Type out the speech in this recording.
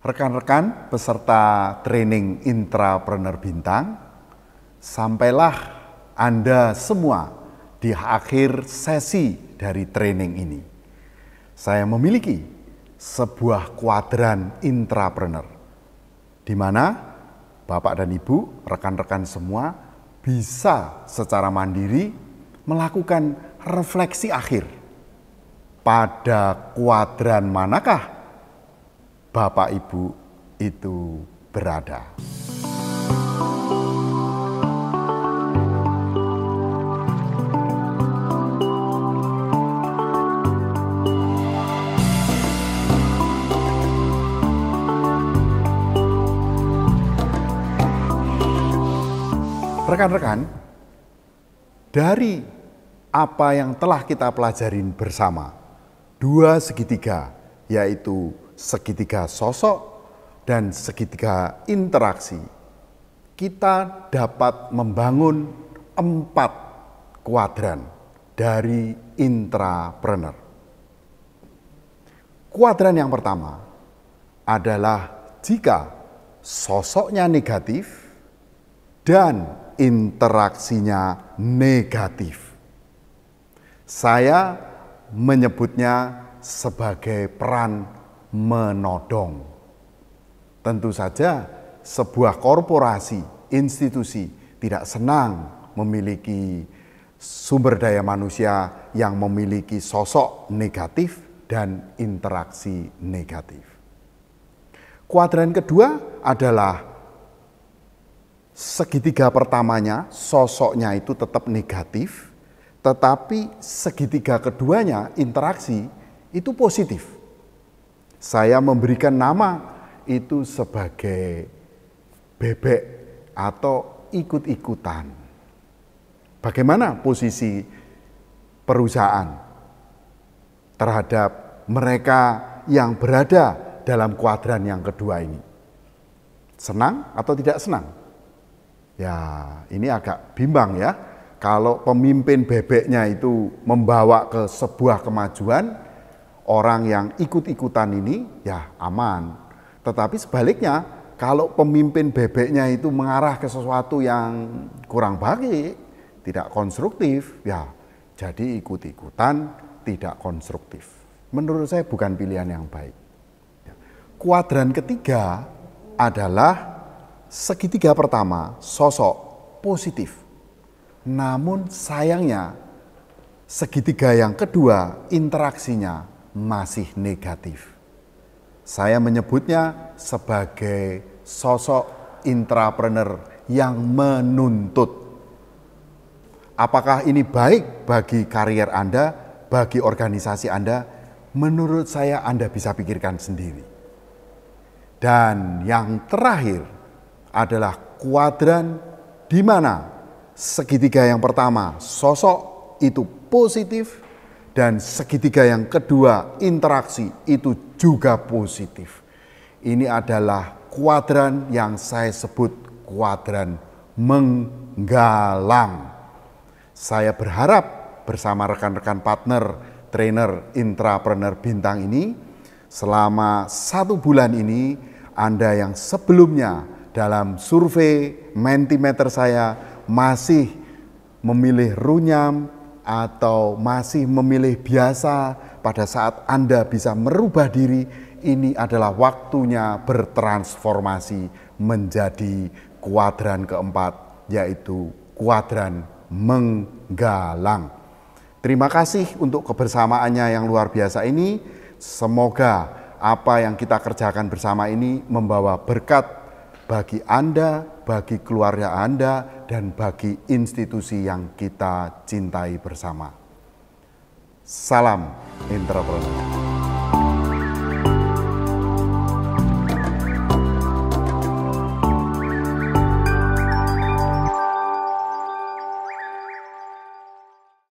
Rekan-rekan peserta training intrapreneur bintang, sampailah Anda semua di akhir sesi dari training ini. Saya memiliki sebuah kuadran intrapreneur, di mana Bapak dan Ibu, rekan-rekan semua bisa secara mandiri melakukan refleksi akhir. Pada kuadran manakah Bapak Ibu itu berada. Rekan-rekan, dari apa yang telah kita pelajarin bersama, dua segitiga yaitu segitiga sosok dan segitiga interaksi, kita dapat membangun empat kuadran dari intrapreneur. Kuadran yang pertama adalah jika sosoknya negatif dan interaksinya negatif. Saya menyebutnya sebagai peran menodong. Tentu saja sebuah korporasi, institusi tidak senang memiliki sumber daya manusia yang memiliki sosok negatif dan interaksi negatif. Kuadran kedua adalah segitiga pertamanya, sosoknya itu tetap negatif, tetapi segitiga keduanya, interaksi itu positif. Saya memberikan nama itu sebagai bebek atau ikut-ikutan. Bagaimana posisi perusahaan terhadap mereka yang berada dalam kuadran yang kedua ini? Senang atau tidak senang? Ya, ini agak bimbang ya. Kalau pemimpin bebeknya itu membawa ke sebuah kemajuan, orang yang ikut-ikutan ini ya aman. Tetapi sebaliknya, kalau pemimpin bebeknya itu mengarah ke sesuatu yang kurang baik, tidak konstruktif, ya jadi ikut-ikutan tidak konstruktif. Menurut saya bukan pilihan yang baik. Ya. Kuadran ketiga adalah segitiga pertama, sosok positif. Namun sayangnya segitiga yang kedua interaksinya masih negatif. Saya menyebutnya sebagai sosok intrapreneur yang menuntut. Apakah ini baik bagi karier Anda, bagi organisasi Anda? Menurut saya Anda bisa pikirkan sendiri. Dan yang terakhir adalah kuadran di mana segitiga yang pertama sosok itu positif, dan segitiga yang kedua, interaksi itu juga positif. Ini adalah kuadran yang saya sebut kuadran menggalang. Saya berharap bersama rekan-rekan partner, trainer, intrapreneur bintang ini, selama satu bulan ini, Anda yang sebelumnya dalam survei Mentimeter saya masih memilih runyam, atau masih memilih biasa pada saat Anda bisa merubah diri, ini adalah waktunya bertransformasi menjadi kuadran keempat, yaitu kuadran menggalang. Terima kasih untuk kebersamaannya yang luar biasa ini. Semoga apa yang kita kerjakan bersama ini membawa berkat bagi Anda, bagi keluarga Anda, dan bagi institusi yang kita cintai bersama. Salam entrepreneur.